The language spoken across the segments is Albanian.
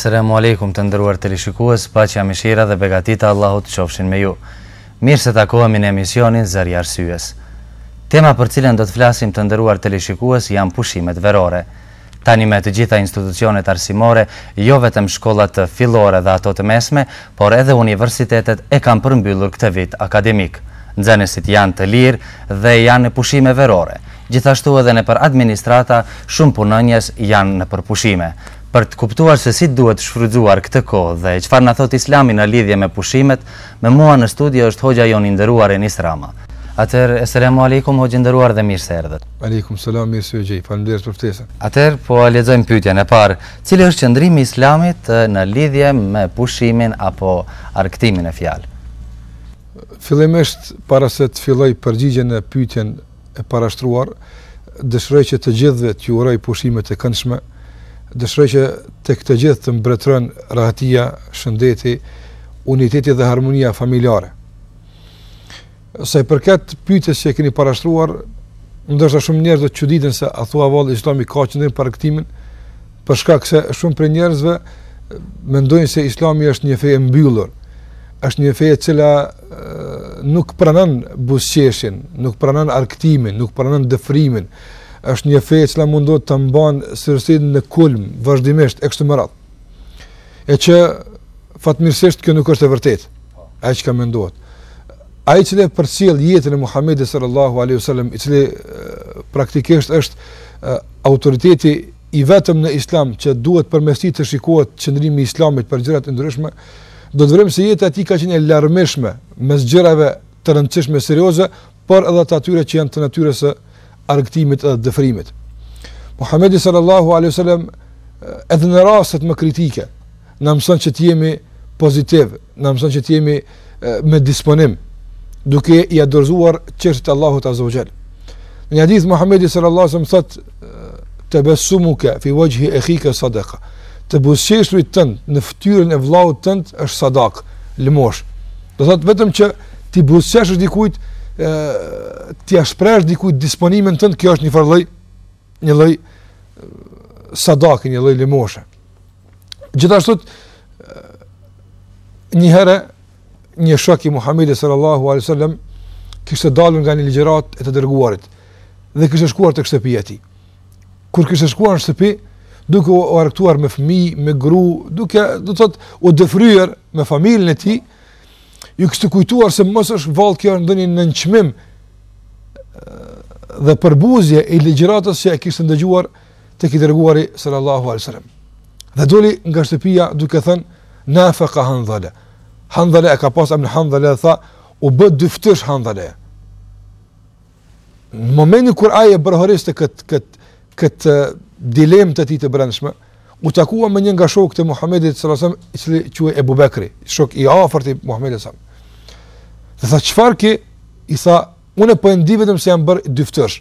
Assalamu alaikum të ndëruar të rishikues, paqja mishira dhe begatita Allahut të qofshin me ju. Mirë se takohemi në emisionin Zëri Arsyes. Tema për cilën do të flasim të ndëruar të rishikues janë pushimet verore. Tani me të gjitha institucionet arsimore, jo vetëm shkollat të filore dhe ato të mesme, por edhe universitetet e kam përmbyllur këtë vit akademik. Nxënësit janë të lirë dhe janë në pushime verore. Gjithashtu edhe në për administrata, shumë punënjes janë në përpushime. Për të kuptuar se si duhet të shfrytëzuar këtë kohë dhe çfarë na thot Islami në lidhje me pushimet, me mua në studio është hoxha jonë i nderuar Enis Rama. Atëherë, selamun alejkum hoxhë i nderuar dhe mirë se erdhët. Aleikum selam, mirë se gjej, Faleminderit për ftesën. Atëherë, po a lexojmë pyetjen e parë. Cili është qëndrimi i Islamit në lidhje me pushimin apo arktimin e fjalë? Fillimisht para se të filloj përgjigjen e pyetjes e parashtruar, dëshiroj që të gjithëve t'ju uroj pushime të këndshme, dëshroj që të këtë gjithë të mbretërën rahatia, shëndeti, uniteti dhe harmonia familjare. Sa për këtë pyte që e keni parashtruar, ndërshë a shumë njerës që ditën se a thua valë islami ka që për këtimin, përshka këse shumë për njerëzve mendojnë se islami është një fejë mbyllur, është një fejë cila nuk pranën busqeshin, nuk pranën arktimin, nuk pranën dëfrimin, është një fejë që la mundot të mbanë sërësit në kulmë, vazhdimisht, e kështu më ratë. E që fatmirësisht kjo nuk është e vërtet, a i që ka mendot. A i që le për cilë jetën e Muhammedi sallallahu a.s. i që le praktikisht është autoriteti i vetëm në islam që duhet për mesti të shikohet qëndrimi islamit për gjërat e ndryshme, do të vërimë se jetë ati ka qenë e larmishme me zgjërave të rëndësishme serioze, por edhe të atyre që janë të natyre argëtimit dhe dëfrimit. Muhammedi sallallahu alaihi wasallam eh, edhe në rastet më kritike na mëson që të jemi pozitiv, na mëson që të jemi eh, me disponim duke i adërzuar çështën e Allahut azza Në një hadith Muhammedi sallallahu alaihi wasallam thotë eh, tabassumuka fi wajhi akhika sadaqa. Të buzëqeshurit tënd në fytyrën e vëllait tënd është sadak, lëmosh. Do thot vetëm që ti buzëqesh dikujt ti e shpresh dikujt disponimin tënd, kjo është një farë lloj një lloj sadake, një lloj limoshe. Gjithashtu një herë një shok i Muhamedit sallallahu alaihi wasallam kishte dalur nga një ligjërat e të dërguarit dhe kishte shkuar tek shtëpia e tij. Kur kishte shkuar në shtëpi, duke u argëtuar me fëmijë, me gru, duke do të thotë u dëfryer me familjen e tij, ju kështë kujtuar se mësë është valë kjo në dëni nënqmim dhe përbuzje e legjeratës që e kishtë ndëgjuar të kitë reguari sallallahu alësallam. Dhe doli nga shtëpia duke thënë, na fe ka handhële. Handhële e ka pas amë në handhële dhe tha, u bët dyftësh handhële. Në momeni kur aje të këtë kët, kët, kët dilem të ti të brendshme, u takua me një nga shok të Muhammedit sallallahu alësallam, i cili që e bubekri, shok i afer të Muhammedit sallallahu Dhe tha çfarë ke? I tha, unë po ndi vetëm se jam bër dyftësh.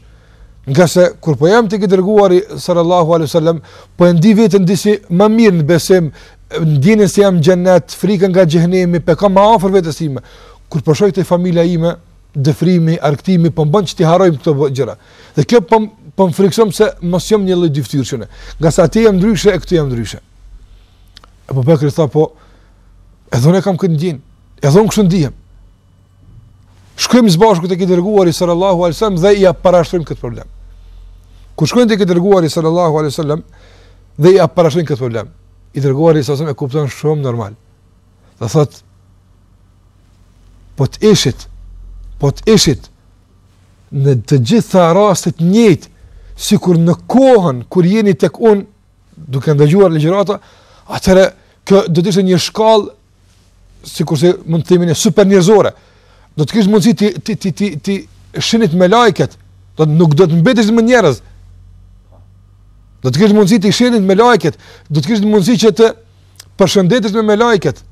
Nga se kur po jam tek i dërguari sallallahu alaihi wasallam, po ndi vetëm disi më mirë në besim, ndjenin se jam në xhennet, frikën nga xhehenemi, pe kam më afër vetes ime. Kur po shoj te familja ime, dëfrimi, arktimi, po mban që ti harrojmë këto gjëra. Dhe kjo po po më frikson se mos jam një lloj dyftëshune. Nga sa ti jam ndryshe e këtu jam ndryshe. Apo Bekri tha po, edhe unë kam këtë ndjenë, Edhe unë kështu ndihem shkojmë zbashku të këtë dërguari sallallahu alesallam dhe i aparashtujmë këtë problem. Kër shkojmë të këtë dërguari sallallahu alesallam dhe i aparashtujmë këtë problem, i dërguari sallallahu alesallam e kupton shumë normal. Dhe thot, po të ishit, po të ishit, në të gjitha rastet njëjtë si kur në kohën, kur jeni tek unë, duke ndëgjuar legjerata, atëre, kjo dhëtë ishte një shkall, si kur se mund të temin e super njërzore, do të kish mundësi ti ti ti ti, ti shënit me lajket, do të nuk do të mbetesh me njerëz. Do të kish mundësi ti shënit me lajket, do të kish mundësi që të përshëndetesh me me lajket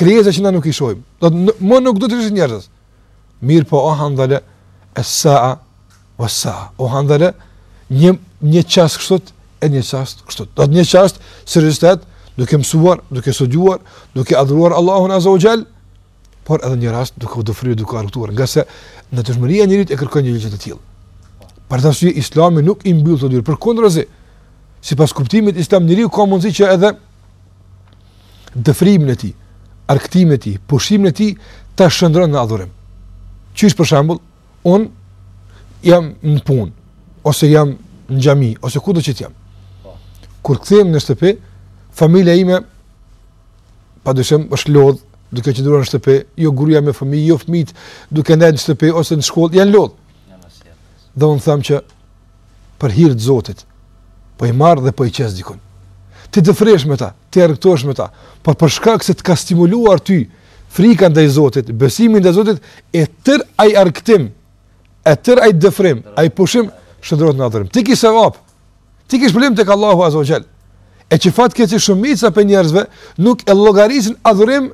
krijesa që na nuk i shohim. Do të më nuk do të ishin njerëz. Mir po oh handale as-sa'a was-sa'a. Oh handale një një çast kështu e një çast kështu. Do të një çast seriozitet duke mësuar, duke studiuar, duke adhuruar Allahun Azza wa Jall por edhe një rast duke u dëfryer duke argëtuar, në të e njërit e kërkon një gjë të tillë. Për ta shë Islami nuk i mbyll të dyrë. Përkundrazi, sipas kuptimit Islam njeriu ka mundësi që edhe dëfrimin e tij, argëtimin e tij, pushimin e tij ta shndron në adhurim. Qysh për shembull, un jam në punë ose jam në xhami ose kudo që të jam. Kur kthehem në shtëpi, familja ime padyshim është lodhë duke qëndruar në shtëpi, jo gruaja me fëmijë, jo fëmit, duke ndajë në shtëpi ose në shkollë, janë lodh. Do të them që për hir të Zotit po i marr dhe po i qes dikun. Ti të fresh me ta, ti e rrugtosh me ta, por për shkak se të ka stimuluar ty frika ndaj Zotit, besimi ndaj Zotit e tër ai argëtim, e tër ai dëfrim, ai pushim shndrohet në adhurim. Ti ke sevap. Ti ke problem tek Allahu Azza wa Jall. E çfarë ke ti shumica për njerëzve nuk e llogarisin adhurim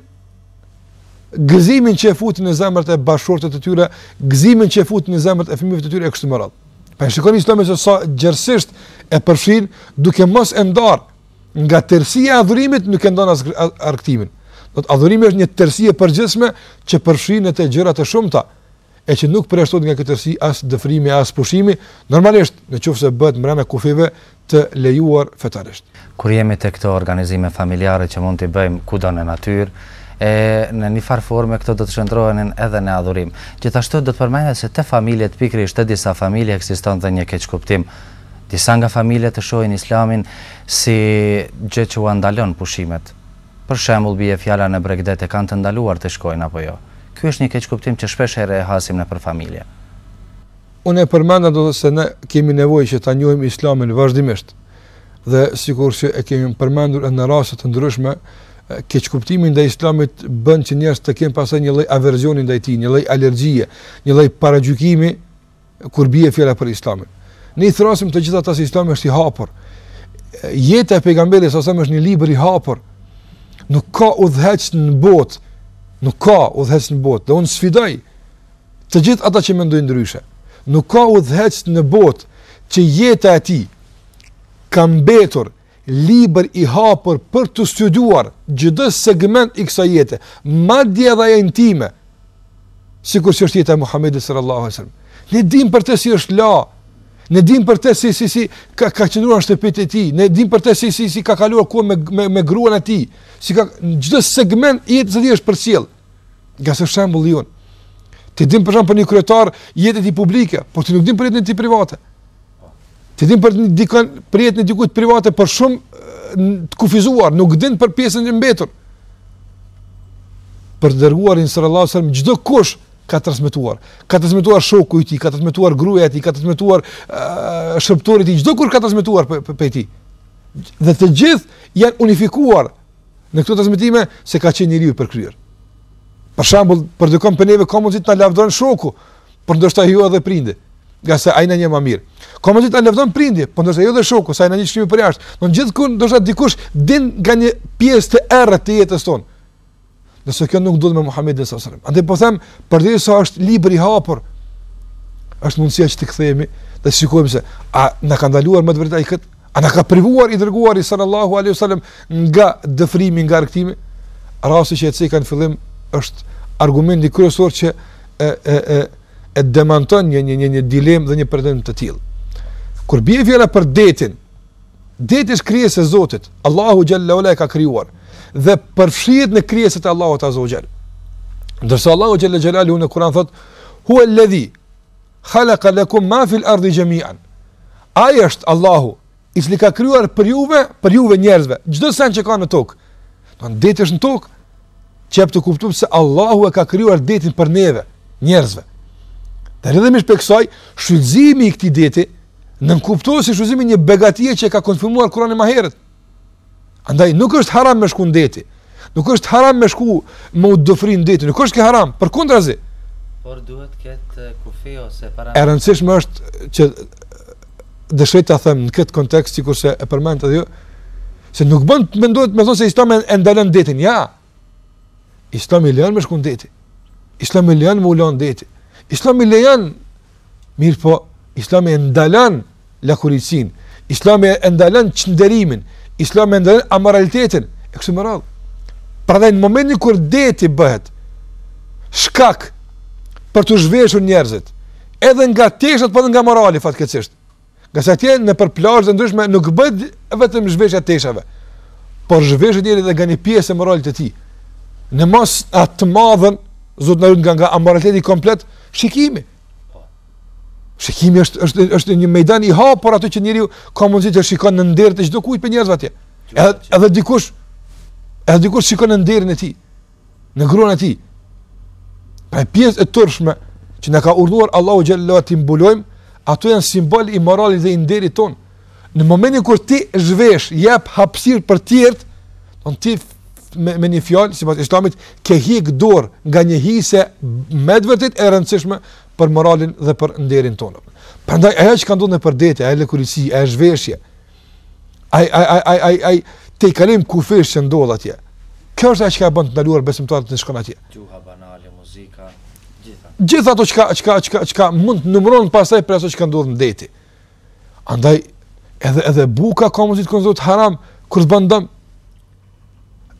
gëzimin që e futin në zemrat e bashkëshortëve të tyre, gëzimin që e futin në zemrat e fëmijëve të tyre e kështu me radhë. Pa e shikoni Islamin se sa gjerësisht e përfshin duke mos e ndar nga tërësia e adhurimit nuk e ndon as argëtimin. Do të adhurimi është një tërësi e përgjithshme që përfshin në të gjëra të shumta e që nuk përjashtohet nga këtë tërësi as dëfrimi as pushimi, normalisht nëse bëhet në kufive të lejuar fetarisht. Kur jemi te këto organizime familjare që mund t'i bëjmë kudo në natyrë, e në një farë forme këto do të shëndrohen edhe në adhurim. Gjithashtu do të përmendet se te familjet pikërisht te disa familje ekziston dhe një keq kuptim. Disa nga familjet të shohin Islamin si gjë që u ndalon pushimet. Për shembull, bie fjala në bregdet e kanë të ndaluar të shkojnë apo jo. Ky është një keq kuptim që shpesh herë e hasim në për familje. Unë e përmenda do të se ne kemi nevoj që ta njojmë islamin vazhdimisht dhe si kur që e kemi përmendur e në rasët të ndryshme keq kuptimin ndaj islamit bën që njerëz të kenë pasaj një lloj aversioni ndaj tij, një lloj alergjie, një lloj paragjykimi kur bie fjala për islamin. Ne i thrasim të gjitha ata se Islami është i hapur. Jeta e pejgamberit sa më është një libër i hapur. Nuk ka udhëheq në botë. Nuk ka udhëheq në botë. Do unë sfidoj të gjithë ata që mendojnë ndryshe. Nuk ka udhëheq në botë që jeta e tij ka mbetur liber i hapur për të studuar gjithë segment i kësa jetë, ma dje dhe e intime, si kur si është jetë e Muhammedi sër Allah. Në dim për të si është la, Ne dim për të si si si ka ka qendruar shtëpitë e tij, ne dim për të si si si ka kaluar ku me me, me gruan e tij, si ka çdo segment i jetës së tij është përcjell. Nga se shembulli i Ti dim për shumë për një kryetar jetë e tij publike, por ti nuk dim për jetën e private të din për dikën prijet në dikujt private për shumë të kufizuar, nuk din për pjesën e mbetur. Për të dërguarin sallallahu alajhi wasallam çdo kush ka transmetuar. Ka transmetuar shoku i tij, ka transmetuar gruaja e tij, ka transmetuar uh, shërbëtori i tij, çdo kush ka transmetuar për ti. Dhe të gjithë janë unifikuar në këto transmetime se ka qenë njeriu i përkryer. Për shembull, për dikon për neve komunit na lavdron shoku, por ndoshta ju edhe prindë nga se ajna një më mirë. Komo si ta lefton prindje, po ndërse jo dhe shoku, sa ajna një qëshimi për jashtë, në gjithë kun, ndërsa dikush din nga një pjesë të erë të jetës tonë. Nëse kjo nuk do të me Muhammedin së sërëm. Andë po them, për dhe sa është liber i hapur, është mundësia që të këthejemi, dhe të shikojmë se, a në ka ndaluar më të vërita i këtë? A në ka privuar i dërguar i sallallahu a.s. nga dëfrimi, nga rëktimi? Rasi që e cika në fillim është argumenti kryesor që e, e, e, e demanton një një një një dilemë dhe një pretendim të tillë. Kur bie fjala për detin, deti është krijes e Zotit. Allahu xhalla ole ka krijuar dhe përfshihet në krijesat e Allahut azza wa jall. Ndërsa Allahu xhalla xhalali në Kur'an thotë: "Huwa alladhi khalaqa lakum ma fil ardi jami'an." Ai është Allahu i cili ka krijuar për juve, për juve njerëzve, çdo sen që ka në tokë. Do të thotë deti është në tokë, çepto kuptojmë se Allahu e ka krijuar detin për neve, njerëzve. Në rrëdhimisht për kësaj, shullzimi i këti deti, nënkuptohë si shullzimi një begatje që ka konfirmuar Kurani herët. Andaj, nuk është haram me shku në deti, nuk është haram me shku më u dëfri në deti, nuk është ke haram, për kundra zi. Por duhet këtë eh, kufi ose para... rëndësishme është që dëshrejt të thëmë në këtë kontekst, si kurse e përmend të dhjo, se nuk bënd të mendojt me thonë se islami e ndalen detin, ja. Islami me shku në deti. me u lënë detin. Islami lejan, mirë po, islami e ndalan lakuricin, islami e ndalan qëndërimin, islami e ndalan amoralitetin, e kësë më radhë. Pra dhe në momentin kër deti bëhet, shkak për të zhveshur njerëzit, edhe nga teshët, për po nga morali, fatë këtësisht. Nga se tje në përplash dhe ndryshme, nuk bëdë vetëm zhveshja teshave, por zhveshët njerëzit dhe nga një piesë e moralit e ti. Në mos atë madhen, zotë në rrën nga nga amoraliteti komplet, shikimi. Shikimi është është është një ميدan i hapur ato që njeriu ka mundësi të shikon në nder të çdo kujt për njerëz atje. Edhe edhe dikush edhe dikush shikon në nderin e tij, në gruan e tij. Pra pjesë e turshme që na ka urdhëruar Allahu xhallahu ti mbulojmë, ato janë simbol i moralit dhe i nderit ton. Në momentin kur ti zhvesh, jep hapësirë për të tjerë, don ti me, me një fjalë sipas Islamit ke hiq dor nga një hise me vërtet e rëndësishme për moralin dhe për nderin tonë. Prandaj ajo që kanë dhënë për detë, ajo lëkurësi, ajo zhveshje. Ai ai ai ai ai ai te kalim kufish që ndodh atje. Kjo është ajo që ka bën të ndaluar besimtarët të shkon atje. Gjuha banale, muzika, gjithë. Gjithë ato çka çka çka çka mund të numëron pasaj për ato që kanë në deti. Andaj edhe edhe buka ka muzikë konzot haram kur të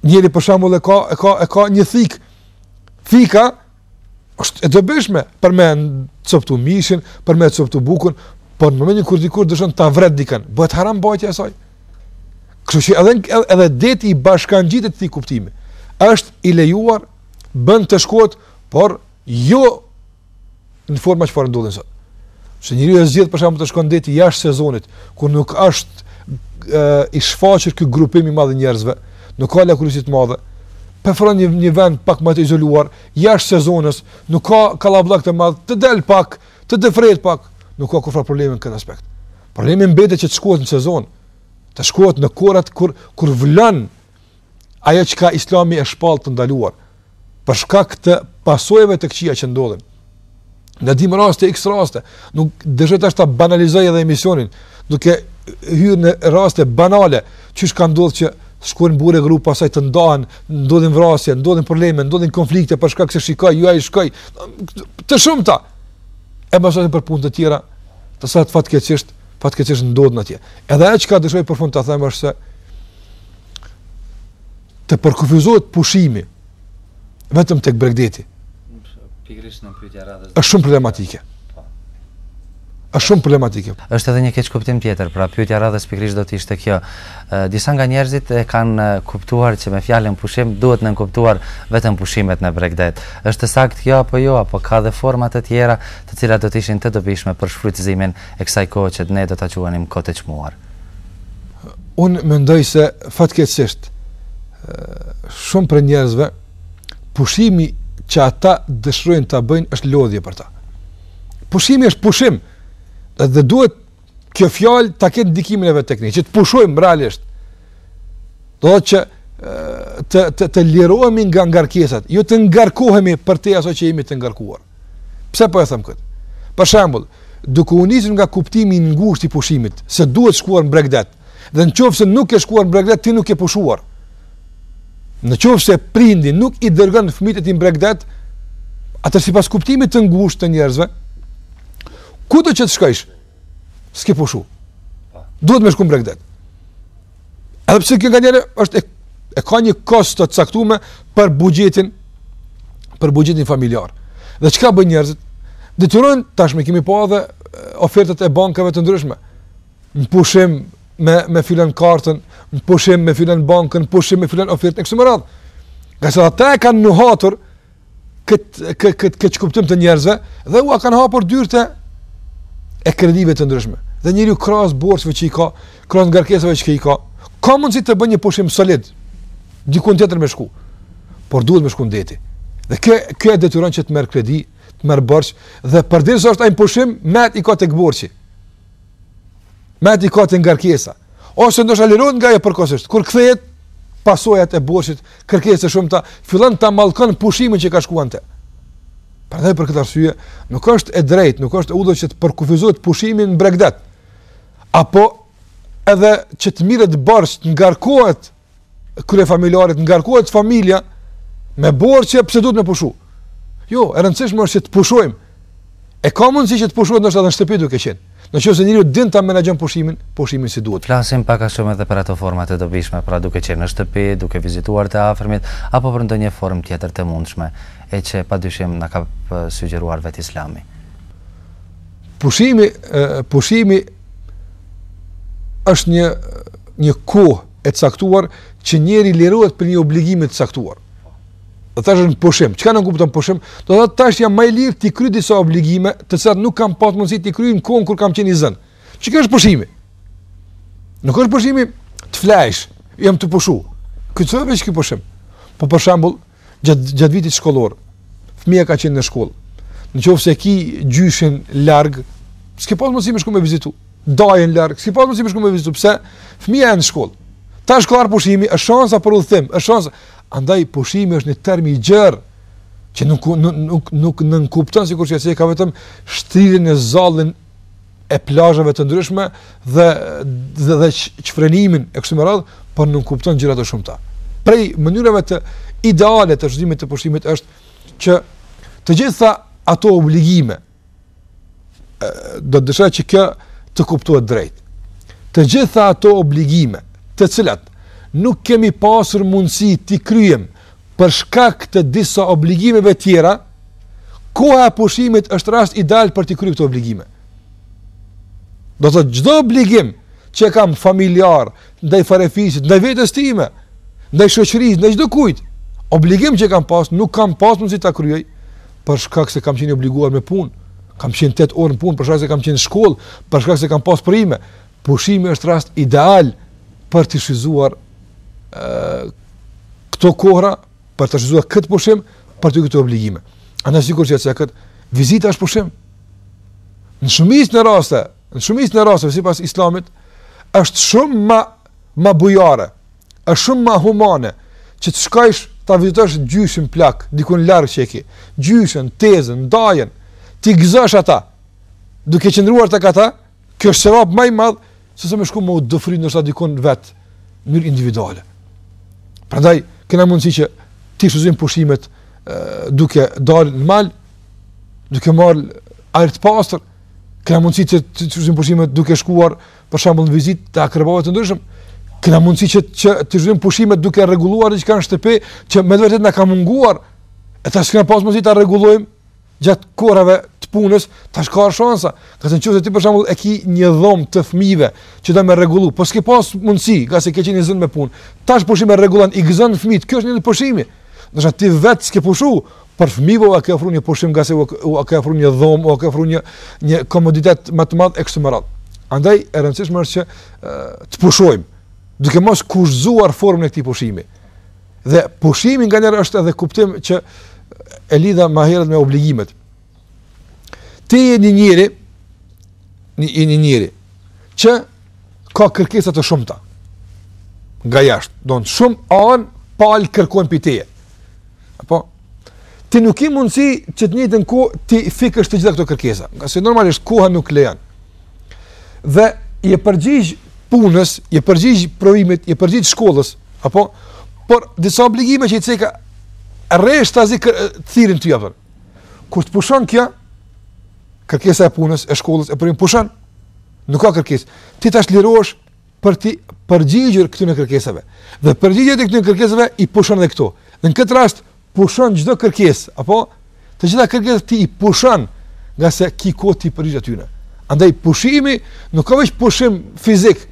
njeri për shembull e ka e ka e ka një thik. Fika është e dobishme për me coptu mishin, për me coptu bukun, por në momentin kur dikur dëshon ta vret dikën, bëhet haram bajtja e saj. Kështu që edhe edhe deti i bashkangjitet ti kuptimi. Është i lejuar bën të shkohet, por jo në forma që farë ndodhen sot. Se njëri e zgjidh për shembull të shkon deti jashtë sezonit, ku nuk është e, i shfaqur ky grupimi i madh njerëzve, nuk ka lakurisit të madhe, përfëron një, një vend pak më të izoluar, jash sezonës, nuk ka kalablak të madhe, të del pak, të defret pak, nuk ka kufra probleme në këtë aspekt. Problemi në bete që të shkot në sezon, të shkot në korat kur kur vlën ajo që ka islami e shpal të ndaluar, përshka këtë pasojve të këqia që ndodhin. në dimë raste, x raste, nuk dëshet ashtë ta banalizaj edhe emisionin, duke hyrë në raste banale, që shka që skuan burë grup pasaj të ndahen, ndodhin vrasje, ndodhin probleme, ndodhin konflikte për shkak se shikoj ju ai shkoj të shumta. E mos për punë të tjera, të sa fatkeqësisht, fatkeqësisht ndodhin atje. Edhe ajo që dëshoj për fund të them është se të përkufizohet pushimi vetëm tek bregdeti. Është shumë problematike është shumë problematike. Është edhe një keq kuptim tjetër, pra pyetja radhës pikërisht do të ishte kjo. Disa nga njerëzit e kanë kuptuar që me fjalën pushim duhet nën kuptuar vetëm pushimet në Bregdet. Është saktë kjo apo jo, apo ka edhe forma të tjera të cilat do të ishin të dobishme për shfrytëzimin e kësaj kohe që ne do ta quanim kohë të çmuar. Un mendoj se fatkeqësisht shumë për njerëzve pushimi që ata dëshirojnë ta bëjnë është lodhje për ta. Pushimi është pushim, dhe duhet kjo fjalë ta ketë ndikimin e vet teknik, që të pushojmë realisht. Do të që të të, të lirohemi nga ngarkesat, jo të ngarkohemi për të ashtu që jemi të ngarkuar. Pse po e them këtë? Për shembull, duke u nisur nga kuptimi i ngushtë i pushimit, se duhet shkuar në bregdet. Dhe nëse nuk e shkuar në bregdet, ti nuk e pushuar. Në se prindi nuk i dërgon fëmijët i tij në bregdet, atë sipas kuptimit të ngushtë të njerëzve, Ku do që të shkojsh? S'ke pushu. Duhet me shku në bregdet. Edhe pse kënë nga njëre, është e, e ka një kost të caktume për bugjetin, për bugjetin familjar. Dhe që ka bëj njerëzit? Dhe të rënë, tashme, kemi po adhe ofertet e bankave të ndryshme. Në pushim me, me filen kartën, në pushim me filen bankën, në pushim me filen ofertën, e kësë më radhë. Nga se dhe ta e kanë nuhatur, këtë që kuptim të njerëzve, dhe ua kanë hapur dyrë e kredive të ndryshme. Dhe njëri krahas borxheve që i ka, krahas ngarkesave që i ka, ka mundësi të bëjë një pushim solid dikun tjetër me shku. Por duhet me shku në deti. Dhe kjo e detyron që të merr kredi, të merr borxh dhe përderisa është ai pushim, met i ka tek borxhi. met i ka tek ngarkesa. Ose ndosha lirohet nga e përkosisht, Kur kthehet pasojat e borxhit, kërkesa shumë ta fillon ta mallkon pushimin që ka shkuante. Prandaj për këtë arsye, nuk është e drejtë, nuk është e udhë që të përkufizohet pushimin në bregdet. Apo edhe që të mirët borç të ngarkohet kur e familjarit ngarkohet familja me borxhe pse duhet të pushu. Jo, e rëndësishme është që të pushojmë. E ka mundësi që të pushohet ndoshta në shtëpi duke qenë. Nëse njeriu din ta menaxhon pushimin, pushimin si duhet. Flasim pak a shumë edhe për ato format e dobishme, pra duke qenë në shtëpi, duke vizituar të afërmit apo për ndonjë formë tjetër të mundshme e që pa dyshim në ka sugjeruar vetë islami. Pushimi, pushimi është një, një kohë e caktuar që njeri lirohet për një obligime të caktuar. Dhe të është në pushim, që ka në kuptën pushim, dhe të është jam maj lirë t'i kry disa obligime të cëtë nuk kam patë mundësi t'i kry në kohën kur kam qeni zënë. Që është pushimi? Nuk është pushimi të flejsh, jam të pushu. Këtë të veç kërë pushim. Po për shambullë, gjat gjat vitit shkollor. Fëmia ka qenë në shkollë. Në qoftë se ki gjyshin larg, s'ke pas mundësi më shkoj me vizitu. Dajën larg, s'ke pas mundësi më shkoj me vizitu pse fëmia janë në shkollë. Tash shkollar pushimi është shansa për udhëtim, është shansa. Andaj pushimi është një term i gjerë që nuk nuk nuk nuk nën kupton sikur se ka vetëm shtrirjen e zallën e plazhave të ndryshme dhe dhe çfrenimin e kësaj radhë, por nuk kupton gjëra të shumta. Prej mënyrave të ideale të shëzimit të pushimit është që të gjitha ato obligime do të dëshoj që kjo të kuptohet drejt. Të gjitha ato obligime, të cilat nuk kemi pasur mundësi të kryejm për shkak të disa obligimeve tjera, koha e pushimit është rast ideal për të kryer këto obligime. Do të thotë çdo obligim që kam familjar ndaj farefisit, ndaj vetes time, ndaj shoqërisë, ndaj çdo kujt, obligim që kam pas, nuk kam pas mundësi ta kryej për shkak se kam qenë obliguar me punë, kam qenë 8 orë në punë për shkak se kam qenë në shkollë, për shkak se kam pas prime. Pushimi është rast ideal për të ë këto kohra, për të shfizuar këtë pushim, për të këto obligime. A në që e të vizita është pushim. Në shumis në raste, në shumis në raste, si pas islamit, është shumë ma, më bujare, është shumë më humane, që të shkajsh ta vizitosh gjyshin plak, dikun larg që e ke. Gjyshin, tezën, dajen, ti gëzosh ata. Duke qëndruar tek ata, kjo është sevap më i madh se sa më shku më në ndoshta dikun vet në mënyrë individuale. Prandaj, kena mundësi që ti shuzim pushimet duke dalë në mal, duke marrë ajrë të pastër, kena mundësi që ti shuzim pushimet duke shkuar për shembull në vizitë të akrabave të ndryshëm, Këna mundësi që, që të zhvim pushimet duke reguluar një që kanë shtëpi, që me vërtet në ka munguar, e të shkëna pas mundësi të regulojmë gjatë korave të punës, të shkarë shansa. Ka të në qëse ti për shambull e ki një dhomë të fmive që da me regulu, po s'ke pas mundësi, ka se ke qeni zënë me punë, të shkë pushime regulan, i gëzën fmit, kjo është një pushimi. Nështë ti vetë s'ke pushu, për fëmijë ka ofruar një pushim gazet u ka ofruar një dhomë u ka ofruar një një komoditet më të madh e kështu me radhë. Andaj e rëndësishme është që e, të pushojmë duke mos kurzuar formën e këtij pushimi. Dhe pushimi nganjëherë është edhe kuptim që e lidha më herët me obligimet. Ti je një njeri, një i një njeri që ka kërkesa të shumta. Nga jashtë, don shumë an pal kërkojnë për teje. Apo ti nuk i mundsi që të njëjtën ku ti fikësh të gjitha këto kërkesa, nga se normalisht koha nuk lejon. Dhe i përgjigj punës, i përgjigj provimit, i përgjigj shkollës, apo por disa obligime që i cek rresht tas të thirin ty atë. Kur të pushon kjo, kërkesa e punës, e shkollës, e provim pushon, nuk ka kërkesë. Ti tash lirohesh për ti përgjigjur këtu në kërkesave. Dhe përgjigjja e këtyre kërkesave i pushon edhe këto. Në këtë rast pushon çdo kërkesë, apo të gjitha kërkesat ti i pushon nga se ki koti për i Andaj, pushimi, nuk ka veç pushim fizik,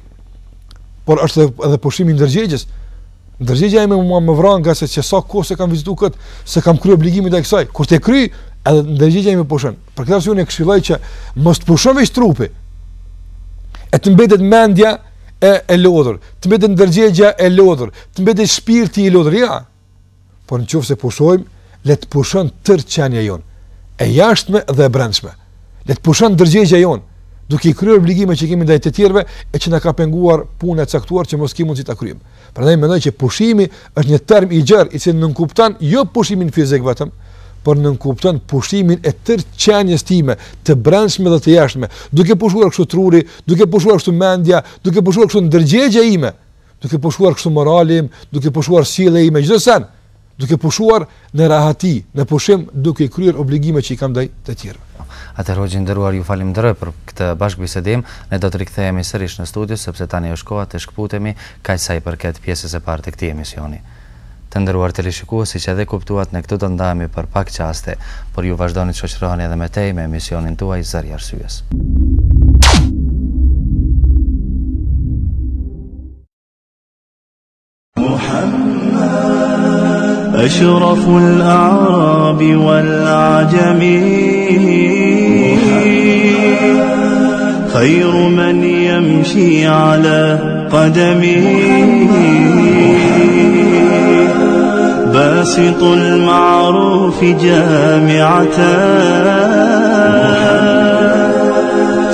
por është edhe pushimi i ndërgjegjes. Ndërgjegja ime mua më vran nga se sa kusht e kam vizitu kët, se kam kryer obligimin e saj. Kur të kryj, edhe ndërgjegja ime pushon. Për këtë arsye unë këshilloj që mos të pushon veç trupi. E të mbetet mendja e e lodhur, të mbetet ndërgjegja e lodhur, të mbetet shpirti i lodhur. Ja. Por në çfarë se pushojm, le të pushon tërçanja jon. E jashtme dhe e brendshme. Le të pushon ndërgjegja jon duke i kryer obligimet që kemi ndaj të tjerëve e që na ka penguar punë e caktuar që mos kemi mundsi ta kryejmë. Prandaj mendoj që pushimi është një term i gjerë i cili nënkupton jo pushimin fizik vetëm, por nënkupton pushimin e tërë qenies time, të brendshme dhe të jashtme, duke pushuar kështu truri, duke pushuar kështu mendja, duke pushuar kështu ndërgjegjja ime, duke pushuar kështu morali im, duke pushuar sjellja ime, gjithsesi duke pushuar në rahati, në pushim duke i kryer obligimet që i kam ndaj të tjerë. Atë rrogjë ndëruar ju falenderoj për këtë bashkëbisedim. Ne do të rikthehemi sërish në studio sepse tani është koha të shkputemi kaq sa i përket pjesës së parë të këtij emisioni. Të ndëruar televizionistë, siç edhe kuptuat, ne këtu do ndahemi për pak çaste, por ju vazhdoni të shoqëroheni edhe me tej me emisionin tuaj Zari i Arsyes. أشرف الأعراب والعجم خير من يمشي على قدمه باسط المعروف جامعة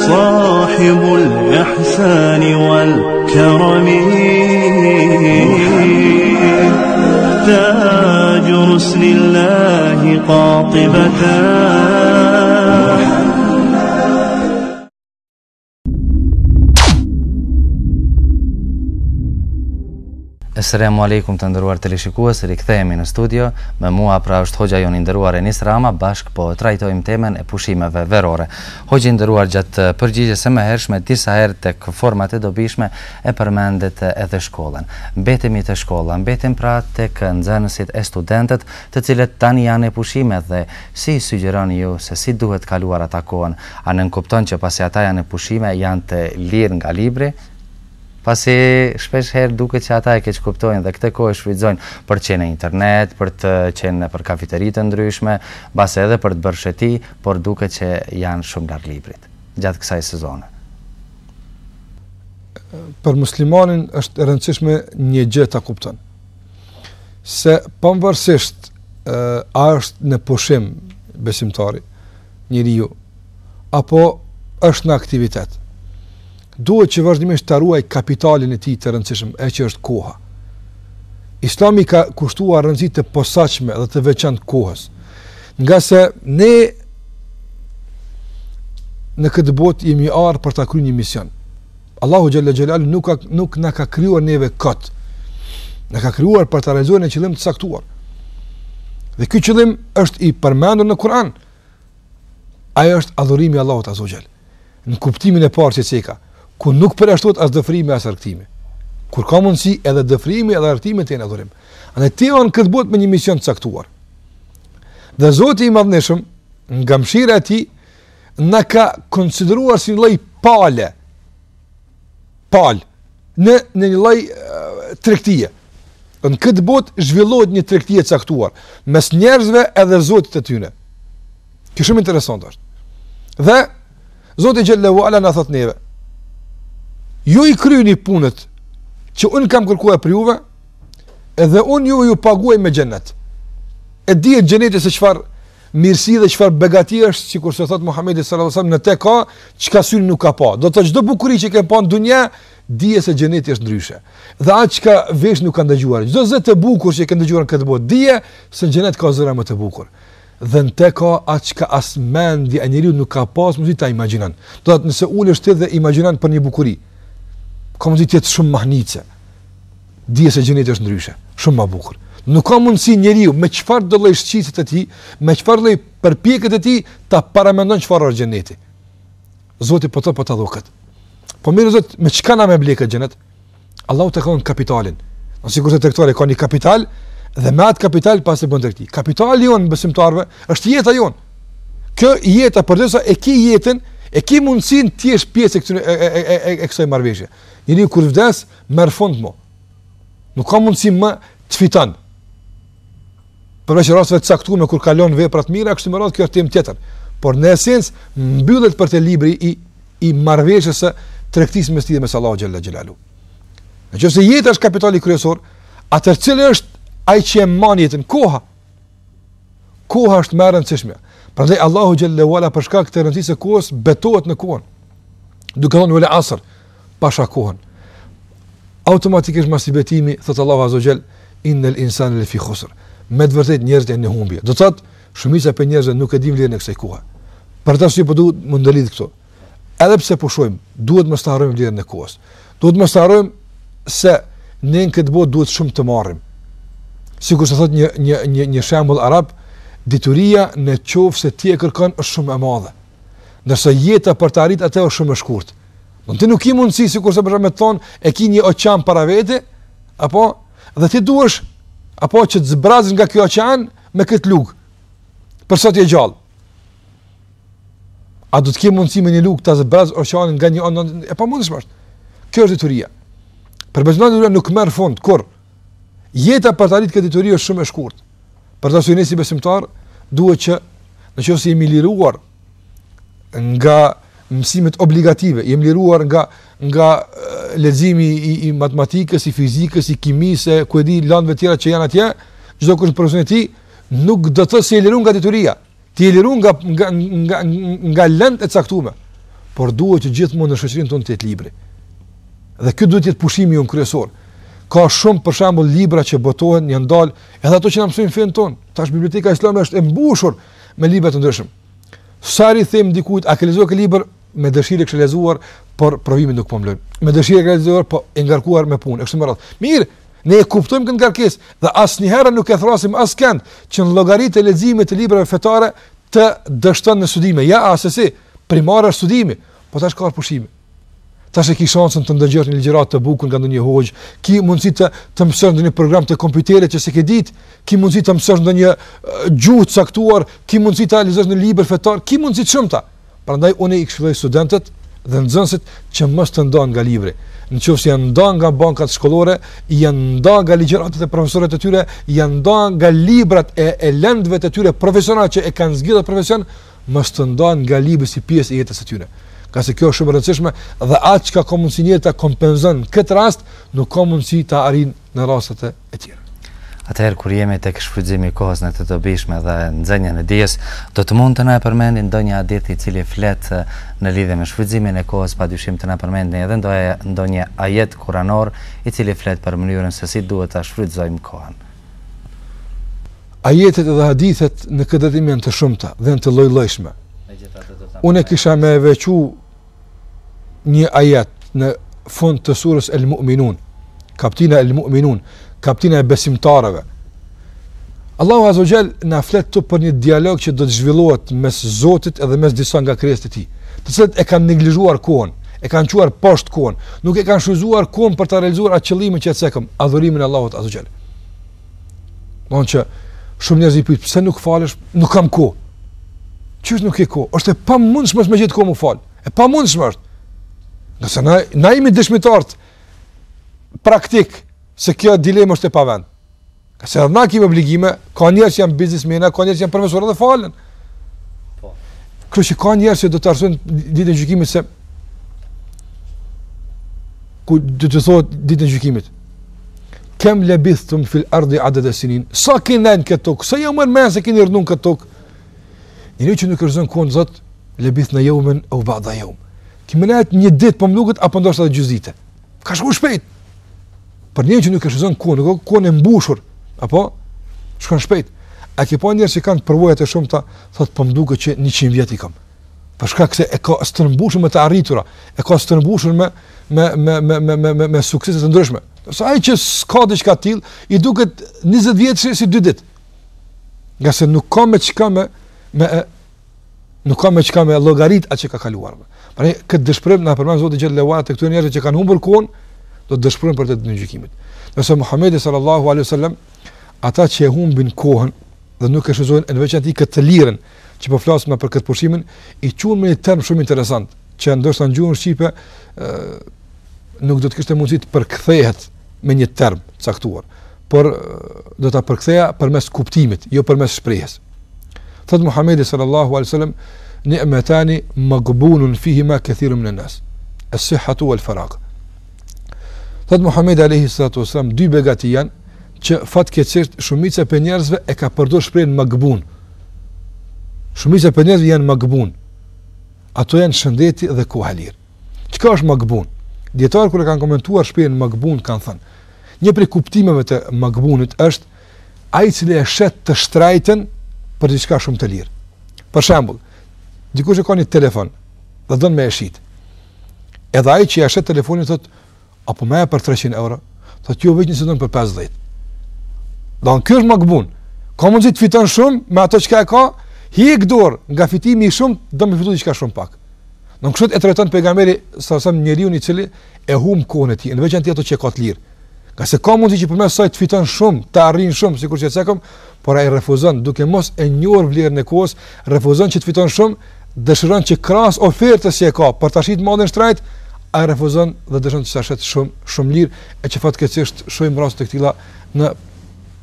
صاحب الإحسان والكرم محمد تاج رسل الله قاطبة Esremu alikum të ndëruar të së rikëthejemi në studio, me mua pra është hoxha jo në ndëruar e njës rama, bashkë po trajtojmë temen e pushimeve verore. Hoxha ndëruar gjatë përgjigje se me hershme, tisa herë të format e dobishme e përmendit edhe shkollen. Mbetemi të shkolla, mbetim pra të këndzënësit e studentet të cilët tani janë e pushime dhe si sugjeron ju se si duhet kaluar atakohen, a nënkupton që pasi ata janë e pushime janë të lirë nga libri, pasi shpesh herë duket se ata e keq kuptojnë dhe këtë kohë shfrytëzojnë për të qenë në internet, për të qenë për kafeteri të ndryshme, base edhe për të bërë sheti, por duket që janë shumë larg librit gjatë kësaj sezone. Për muslimanin është e rëndësishme një gjë ta kupton. Se pavarësisht ë a është në pushim besimtari, njeriu apo është në aktivitet duhet që vazhdimisht të ruaj kapitalin e ti të rëndësishëm, e që është koha. Islami ka kushtua rëndësit të posaqme dhe të veçant kohës, nga se ne në këtë bot jemi arë për të kry një mision. Allahu Gjellë Gjellalu nuk, nuk në ka kryuar neve këtë, në ka kryuar për të realizuar në qëllim të saktuar. Dhe këtë qëllim është i përmendur në Kur'an, ajo është adhurimi Allahu të Azogjel, në kuptimin e parë që ceka, ku nuk përjashtohet as dëfrimi as argëtimi. Kur ka mundësi edhe dëfrimi edhe argëtimi të jenë adhurim. Andaj ti këtë botë me një mision të caktuar. Dhe Zoti i Madhëshëm nga mëshira e tij na ka konsideruar si një lloj pale. Pal në në një lloj tregtie. Në këtë botë zhvillohet një tregti e caktuar mes njerëzve edhe Zotit të tyre. Kjo shumë interesante është. Dhe Zoti xhallahu ala na thot neve ju i kryu një punët që unë kam kërkuja për juve edhe unë juve ju paguaj me gjennet e di e gjennet e se qëfar mirësi dhe qëfar begati është si kur se thotë Muhammedi Sarasam në te ka që ka syrë nuk ka pa do të qdo bukuri që ke pa në dunja di e se gjennet e është ndryshe dhe atë që ka vesh nuk ka ndëgjuar qdo zë të bukur që ke ndëgjuar në këtë botë di e se gjennet ka zëra më të bukur dhe në te ka atë që ka asmen e njëriu nuk ka pas mështë ta imaginan do të nëse ullë është të dhe imaginan për një bukuri ka mundësi të jetë shumë mahnitse. Dije se gjenet është ndryshe, shumë më bukur. Nuk ka mundësi njeriu me çfarë do lloj shqicit të tij, me çfarë lloj përpjekët e tij ta paramendon çfarë është gjeneti. Zoti po të po ta dhokët. Po mirë zot, me çka na më blej këtë gjenet? Allahu të ka dhënë kapitalin. Në sigurisht të tektuar e ka një kapital dhe me atë kapital pas e bën të këti. Kapitali jonë në besimtarve është jeta jonë. Kjo jeta për dhe sa e ki jetën E ki mundësin të jesh pjesë e, e, e, e, e kësoj marveshje. Një një kur vdes, merë fond mu. Nuk ka mundësin më të fitan. Përveç e rastëve të saktu me kur kalon veprat mira, kështë më rastë kjo është tim tjetër. Por në esens, mbyllet për të libri i, i marveshje së trektisë me stidhe me salahë gjellë gjellalu. Në që se jetë është kapitali kryesor, atër cilë është ajë që e mani jetën, koha. Koha është merën cishmja. Prandaj Allahu xhalle wala për shkak të rëndësisë së kohës betohet në kohën. Duke dhonë wala asr pasha kohën. Automatikisht mbas betimi, thot Allahu azza xhel innal insana fi khusr. Me të vërtetë njerëzit janë në humbje. Do thotë shumica e njerëzve nuk e din vlerën e kësaj kohe. Për ta shpjeguar po duhet të mundëlit këto. Edhepse pse po duhet mos harrojmë vlerën e kohës. Duhet mos harrojmë se ne në këtë botë duhet shumë të marrim. Sikur se thot një një një një shembull arab, dituria në qovë se ti e kërkan është shumë e madhe. Nërsa jetë për të arrit atë është shumë e shkurt. Në ti nuk i mundësi, si kurse përshme të thonë, e ki një oqan para vete, apo, dhe ti duesh, apo që të zbrazin nga kjo oqan me këtë lukë, për të e gjallë. A du të ki mundësi me një lukë të zbraz oqanin nga një anë? e pa mundës mështë. Kjo është dituria. Përbëzionat dituria nuk merë fond, kur? Jeta për të arrit këtë dituria është shumë e shkurtë. Për të asojnë si besimtar, duhet që në që jemi liruar nga mësimit obligative, jemi liruar nga, nga ledzimi i, i matematikës, i fizikës, i kimise, ku e di landve tjera që janë atje, gjitho kërës profesion e ti, nuk dhe të se liru nga dituria, ti jeliru nga, nga, nga, nga lend e caktume, por duhet që gjithë mund në shëqërin të në të jetë libri. Dhe këtë duhet jetë pushimi ju në kryesorë, ka shumë për shembull libra që botohen, janë dalë, edhe ato që na mësojnë fen ton. Tash biblioteka islame është e mbushur me libra të ndryshëm. Sa i them dikujt, a ke lexuar këtë libër me dëshirë të lexuar, por provimin nuk po mlojnë. Me dëshirë të lexuar, po e ngarkuar me punë, kështu më radh. Mirë, ne e kuptojmë kënd ngarkesë dhe asnjëherë nuk e thrasim askënd që në llogaritë e leximit të librave fetare të dështon në studime. Ja, asesi, primara studimi, po tash ka pushimin tash e ki shansën të ndëgjosh një ligjëratë të bukur nga ndonjë hoj, ki mundsi të të mësosh ndonjë program të kompjuterit që s'ke ditë, ki mundsi të mësosh ndonjë gjuhë të caktuar, ki mundsi të lexosh në libër fetar, ki mundsi të shumta. Prandaj unë i këshilloj studentët dhe nxënësit që mos të ndan nga libri. Në çës si janë ndan nga bankat shkollore, janë ndan nga ligjëratët e profesorëve të tyre, janë ndan nga librat e e lëndëve të tyre profesionale që e kanë zgjidhur profesion, mos të ndan nga libri si pjesë e jetës së tyre ka se kjo është shumë rëndësishme dhe atë që ka mundësi një ta kompenzon këtë rast nuk komunësi të ta arrin në rastet e tjera Atëherë, kur jemi të këshfrydzimi kohës në të dobishme dhe në dzenjën e dies, do të mund të na e përmendin do një adit i cili flet në lidhe me shfrydzimin e kohës, pa dyshim të na përmendin edhe ndo një ajet kuranor i cili flet për mënyrën se si duhet të shfrydzojmë kohën. Ajetet dhe adithet në këtë dhimin të shumëta dhe në të lojlojshme. Unë kisha me vequ një ajet në fund të surës El Mu'minun, kapitina El Mu'minun, kapitina e besimtarëve. Allahu Azza wa Jall na flet tu për një dialog që do të zhvillohet mes Zotit edhe mes disa nga krijesat e të cilët e kanë neglizhuar kohën, e kanë quar poshtë kohën, nuk e kanë shfrytzuar kohën për të realizuar atë qëllimin që e cekëm, adhurimin Allahut Azza wa Jall. që shumë njerëz i pyshë, pse nuk falesh, nuk kam kohë. Qysh nuk ke kohë? Është e pamundshme të më gjet kohë më fal. E pamundshme është. Nëse na, na imi dëshmitart praktik se kjo dilemë është e pavend. Ka se edhe na kime obligime, ka njerë që jam biznismena, ka njerë që jam përmesurat dhe falen. Po. Kërë që ka njerë që do të arsojnë ditë në gjykimit se ku dhe të thotë ditë në gjykimit. Kem le të më fil ardi adë dhe sinin, sa kene në këtë tokë, sa jam jo mërë me se kene rënun këtë tokë, një një që nuk është në kënë zëtë, le bithë në e u ba dhe ti më lehet një ditë po mlukët apo ndoshta gjysmite. Ka shku shpejt. Për një që nuk e shëzon ku, nuk ku në mbushur, apo shkon shpejt. A ke pandjer se kanë provuar të shumta, thot po mduket që 100 vjet i kam. Për shkak se e ka stërmbushur me të arritura, e ka stërmbushur me me me me me me me, me suksese të ndryshme. Sa ai që ka diçka till, i duket 20 vjet si 2 ditë. Nga se nuk ka me çka me me nuk ka me çka me llogarit atë që ka kaluar. Pra këtë dëshpërim na përmend Zoti që leuar të këto njerëz që kanë humbur kohën, do të dëshpërojnë për të ditën e gjykimit. Nëse Muhamedi sallallahu alaihi wasallam ata që humbin kohën dhe nuk e shëzojnë në veçanti këtë lirën që po flasim na për këtë pushimin, i quhen me një term shumë interesant, që ndoshta në gjuhën shqipe ë nuk do të kishte mundësi të përkthehet me një term caktuar, por do ta përktheja përmes kuptimit, jo përmes shprehjes. Thot Muhamedi sallallahu alaihi wasallam, tani magbunun fihima kathirun minan nas. e sihhatu wal faragh. Thot Muhammed alayhi salatu wasalam dy begati janë që fatkeqësisht shumica e njerëzve e ka përdorur shprehin magbun. Shumica e njerëzve janë magbun. Ato janë shëndeti dhe koha lirë. Çka është magbun? Dietar kur e kanë komentuar shprehin magbun kanë thënë, një prej kuptimeve të magbunit është ai i cili e shet të shtrajtën për diçka shumë të lirë. Për shembull, dikush e ka një telefon dhe don me e shit. Edhe ai që ia shet telefonin thot apo më për 300 euro, thot ju jo, vetë se don për 50. Don ky është makbun. Ka mundsi të fiton shumë me ato që ka, hik dorë nga fitimi i shumë, do të fitoj diçka shumë pak. Don kështu e trajton pejgamberi sa sa njeriu i cili e hum kohën e tij, në veçantë ato që ka të lirë. Ka se ka mundsi që përmes saj të fiton shumë, të arrin shumë, sikur që të cekëm, por ai refuzon duke mos e njohur vlerën e kohës, refuzon që të fiton shumë dëshiron që krahas ofertës që e ka për tashit më në shtrajt, ai refuzon dhe dëshiron të sa shumë shumë lirë, e që fatkeqësisht shojmë rast të këtilla në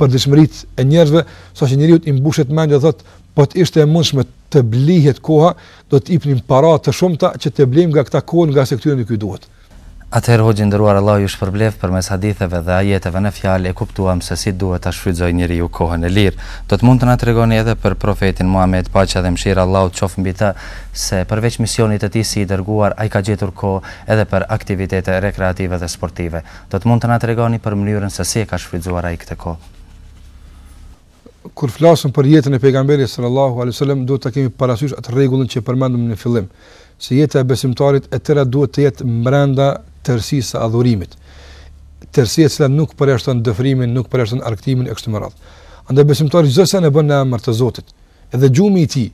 përdishmëritë e njerëzve, saqë so njeriu i mbushet mendja dhe thotë, po të ishte e mundshme të blihet koha, do të ipnim para të shumta që të blejmë nga këta kohë nga sektorin e ky duhet. Atëherë hoqë ndëruar Allah ju shpërblef për mes haditheve dhe ajeteve në fjallë e kuptuam se si duhet të shfrydzoj njëri ju kohën e lirë. Do të mund të nga të regoni edhe për profetin Muhammed Pacha dhe Mshira Allah të qofën bita se përveç misionit të ti si i dërguar a i ka gjetur kohë edhe për aktivitete rekreative dhe sportive. Do të mund të nga të regoni për mënyrën se si e ka shfrydzoar a i kohë. Kur flasëm për jetën e pejgamberi sallallahu a.s. do të kemi parasysh atë regullin që përmendëm në fillim se jeta e besimtarit e tëra duhet të jetë mbrenda tërësisë së adhurimit. Tërësia që nuk përjashton dëfrimin, nuk përjashton arktimin e kështu me radhë. Andaj besimtari çdo sa ne bën në emër të Zotit, edhe gjumi i tij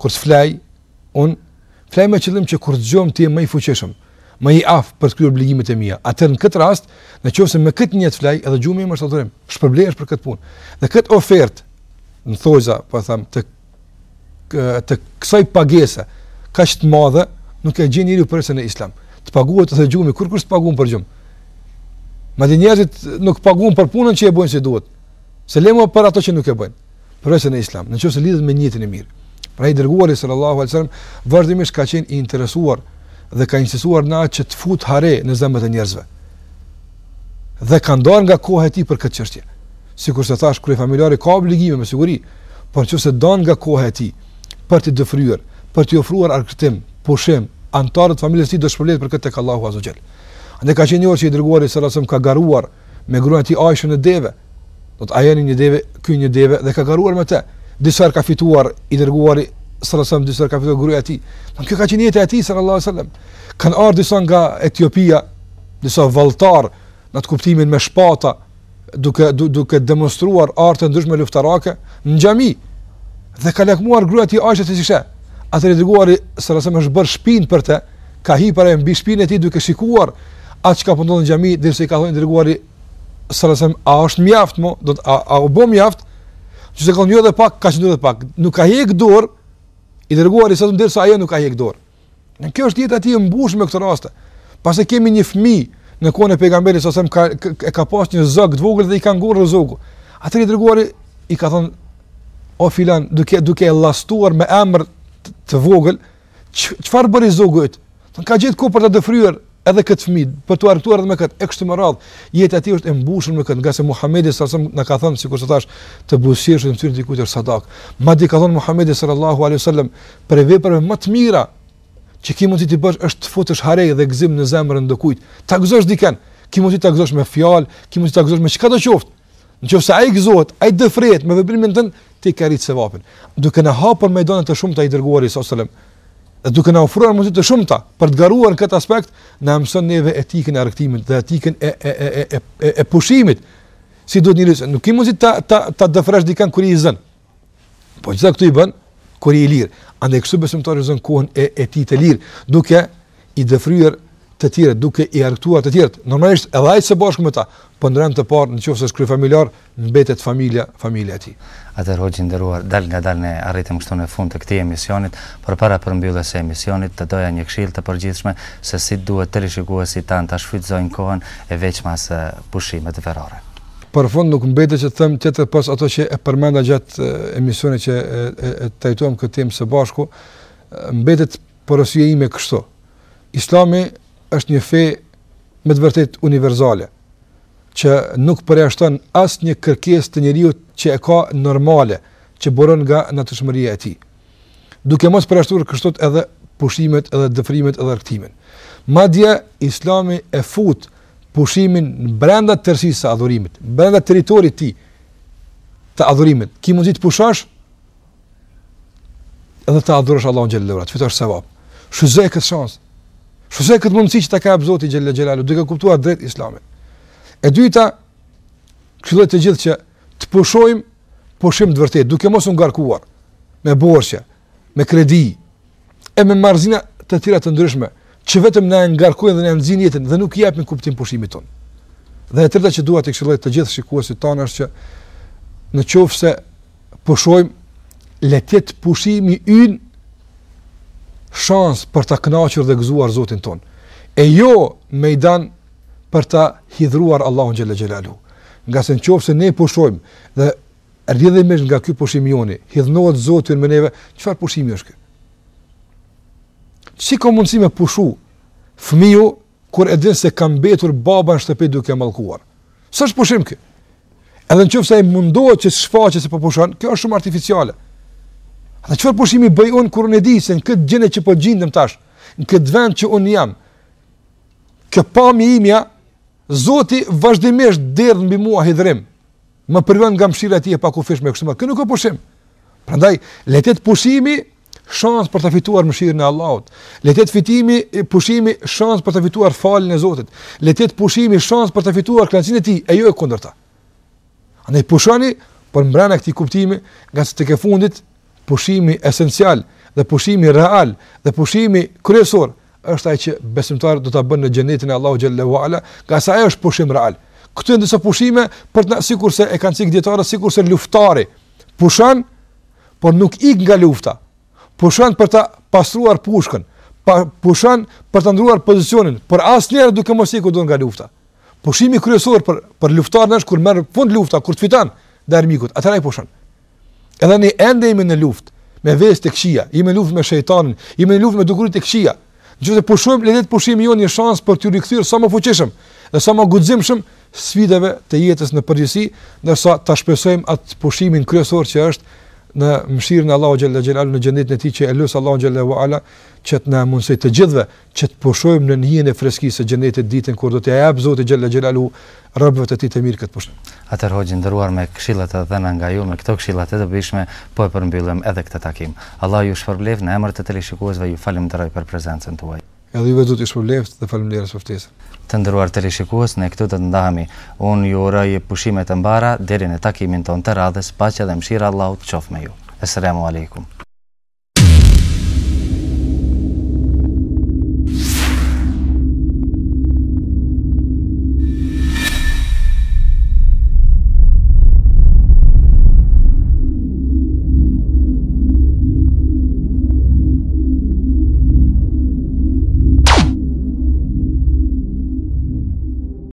kur sflaj, un flaj me qëllim që kur dëgjom ti më i fuqishëm, më i aft për kryer obligimet e mia. Atë në këtë rast, nëse me këtë një flaj, edhe gjumi më është adhurim, shpërblehesh për këtë punë. Dhe kët ofertë në thojza, po e them të të kësaj pagese kaq të madhe nuk e gjen njeriu përse në islam të paguhet të gjumë, kur kush të paguon për gjumë. Ma njerëzit nuk paguon për punën që e bojnë si duhet. Se lemo për ato që nuk e bojnë. Për në e islam, në që se lidhët me njëtën e mirë. Pra i dërguar i sërë wasallam al vërdimisht ka qenë i interesuar dhe ka insisuar na që të fut hare në zemët e njerëzve. Dhe ka ndonë nga kohë e ti për këtë qështje. Si kur se thash, kërë i familjari ka obligime me siguri, por në don nga koha e tij për të dëfryrë, për të ofruar arkëtim, pushim, antarët familjes ti do shpërlet për këtë të kallahu azogjel. Ande ka qenë njërë që i dërguar i sërasëm ka garuar me grunat i ajshën e deve, do të ajeni një deve, kuj një deve dhe ka garuar me te. Disa ka fituar i dërguar i sërasëm, disar ka fituar gruja ti. Në kjo ka qenë jetë e ti sërallahu azogjel. Kanë ardhë disa nga Etiopia, disa valtar në të kuptimin me shpata, duke, duke demonstruar artë ndryshme luftarake në xhami dhe ka lekmuar gruja ti Aisha si shetë atë i dërguari sa rasem është bërë shpinë për të, ka hipur ai mbi shpinën e tij duke shikuar atë çka po ndodhte në xhami, derisa i ka thonë dërguari sa rasem a është mjaft mo, do të a, a u bë mjaft? që e kanë thënë pak, ka qenë edhe pak. Nuk ka hiq dorë i dërguari sa të derisa ajo nuk ka hiq dorë. Në kjo është dieta ti e mbushur me këtë raste, Pasi kemi një fëmijë në kohën e pejgamberit sa rasem ka e ka pasur një zog të vogël dhe i ka ngurë zogu. Atë i dërguari i ka thonë, O filan, duke, duke e lastuar me emrë të vogël, çfarë bëri zogu Të Don ka gjetë kohë për ta dëfryer edhe këtë fëmijë, për t'u hartuar edhe me këtë. E kështu me radhë, jeta e tij është e mbushur me këtë, nga se Muhamedi sallallahu alajhi wasallam na ka thënë sikur të thash të buzësh në mënyrë dikujt sadak. Madje ka thënë Muhamedi sallallahu alajhi wasallam për veprat më të mira që ki mund të bësh është të futesh hare dhe gëzim në zemrën dikujt. Ta gëzosh dikën, ki mund të ta gëzosh me fjalë, ki mund të ta gëzosh me çka do qoftë. Nëse ai gëzohet, ai dëfrihet me veprimin tënd, ti ke rritë Duke në hapër me idonet të shumëta i dërguar i sasëllem, dhe duke në ofruar mundësit të shumëta për të garuar në këtë aspekt, në mëson neve etikën e arëktimit dhe etikën e, e, e, e, e, e, e pushimit. Si duhet një rrisë, nuk i mundësit ta, ta, ta dëfresh di kër i zënë. Po që të këtu i bënë, Kur i lirë. Andaj kështu besimtar i zënë kohën e, e të lirë, duke i dëfryer të tjerë duke i argëtuar të tjerë. Normalisht edhe ai së bashku me ta, po ndrem të parë nëse shkruaj familjar, mbetet familja, familja e tij. Atë rrugë ndëruar, dal nga dal ne arritëm këtu në fund të këtij emisionit, por para përmbylljes së emisionit të doja një këshill të përgjithshme se si duhet të rishikuesi tan ta shfrytëzojnë kohën e veçmas pushimet verore. Për fund nuk mbetet që të them tjetër pas ato që e përmenda gjatë emisionit që trajtuam këtë temë së bashku, mbetet porosia ime kështu. Islami është një fe me të vërtet universale, që nuk përjashton asë një kërkes të njeriu që e ka normale, që boron nga në e ti. Duke mos përjashtuar kështot edhe pushimet edhe dëfrimet edhe rëktimin. Madja, islami e fut pushimin në brenda tërsisë sa adhurimit, brenda teritorit ti të adhurimit. Ki mundi të pushash edhe të adhurash Allah në gjellë lëvrat, fitash sevap. Shuzhe këtë shansë, Shose këtë mundësi që ta ka hap gjellë xhella xhelalu, duke kuptuar drejt Islamit. E dyta, këto të gjithë që të pushojmë, pushim të vërtetë, duke mos në ngarkuar me borxhe, me kredi e me marzina të tira të ndryshme, që vetëm na ngarkojnë dhe na nxjinin jetën dhe nuk japin kuptim pushimit ton. Dhe e tërta që dua të këshilloj të gjithë shikuesit tanë është që në qofë se pushojmë letjet pushimi ynë shans për të kënaqur dhe gëzuar Zotin ton. E jo me i dan për të hidruar Allahun Gjellë xhelalu. Nga se në se ne pushojmë dhe rridhimisht nga kjo pushim joni, hidhnohet Zotin me neve, qëfar pushim jo është kjo? Si ka mundësi me pushu fëmiju kur edhin se kam betur baba në shtëpi duke mallkuar? Së është pushim kjo? Edhe në ai se e mundohet që shfaqet se përpushon, pushon, Kjo është shumë artificiale. Atë çfarë pushimi bëj un kur unë di se në këtë gjendje që po gjendem tash, në këtë vend që un jam, kë pamje imja Zoti vazhdimisht derdh mbi mua hidhrim. Më përvon nga mshira e tij pa kufish me kështu më. Kë nuk e pushim. Prandaj letet pushimi shans për të fituar mëshirën e Allahut. Letet fitimi pushimi shans për të fituar falin e Zotit. Letet pushimi shans për të fituar kënaqësinë e tij e jo e kundërta. Andaj pushoni për mbrana këtij kuptimi, nga se tek e fundit pushimi esencial dhe pushimi real dhe pushimi kryesor është ai që besimtarët do ta bënë në xhenetin e Allahu xhallahu ala, ka sa ai është pushim real. Këto janë disa pushime për të sigurisë e kanë sik dietarë sigurisë luftari. Pushon, por nuk ik nga lufta. Pushon për ta pastruar pushkën, pa, pushon për ta ndruar pozicionin, por asnjëherë duke mos ikur nga lufta. Pushimi kryesor për për luftarin është kur merr fund lufta, kur të fiton dar Atëra i pushon edhe ne ende jemi në luft, me vesë të këshia, jemi në luft me shejtanin, jemi në luft me dukurit të këshia, në gjithë po të pushojmë, të pushimi jo një shans për të rikëthyrë sa më fuqishëm, dhe sa më gudzimshëm sfidave të jetës në përgjësi, nërsa të shpesojmë atë pushimin kryesor që është në mëshirën e Allahu xhalla xhalal në xhenetin e tij që elus Allahu xhalla wala që të na mundsoj të gjithëve që të pushojmë në njën e freskisë së xhenetit ditën kur do të jap Zoti xhalla xhalalu rrobat të tij të mirë këtë pushim. Atë rrogjë ndëruar me këshillat e dhëna nga ju me këto këshilla të dobishme po e përmbyllëm edhe këtë takim. Allah ju shpërblef në emër të televizionistëve ju falem ndaj për prezencën tuaj edhe juve vetë të leftë dhe falim lirës për ftesën. Të ndëruar të rishikuhës, ne këtu të të ndahemi. Unë ju rëjë pushimet e mbara, dherin e takimin të të radhës, pacja dhe mshira, Allahut qof me ju. Esremu alikum.